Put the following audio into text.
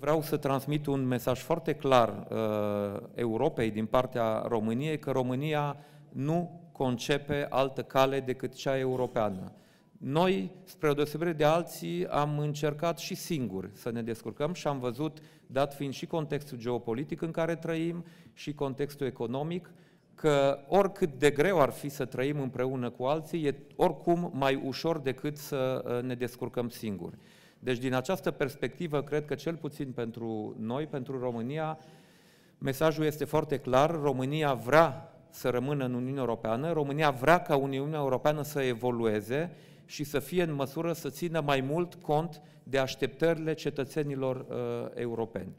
Vreau să transmit un mesaj foarte clar uh, Europei din partea României că România nu concepe altă cale decât cea europeană. Noi, spre o deosebire de alții, am încercat și singuri să ne descurcăm și am văzut, dat fiind și contextul geopolitic în care trăim și contextul economic, că oricât de greu ar fi să trăim împreună cu alții, e oricum mai ușor decât să uh, ne descurcăm singuri. Deci, din această perspectivă, cred că cel puțin pentru noi, pentru România, mesajul este foarte clar. România vrea să rămână în Uniunea Europeană, România vrea ca Uniunea Europeană să evolueze și să fie în măsură să țină mai mult cont de așteptările cetățenilor uh, europeni.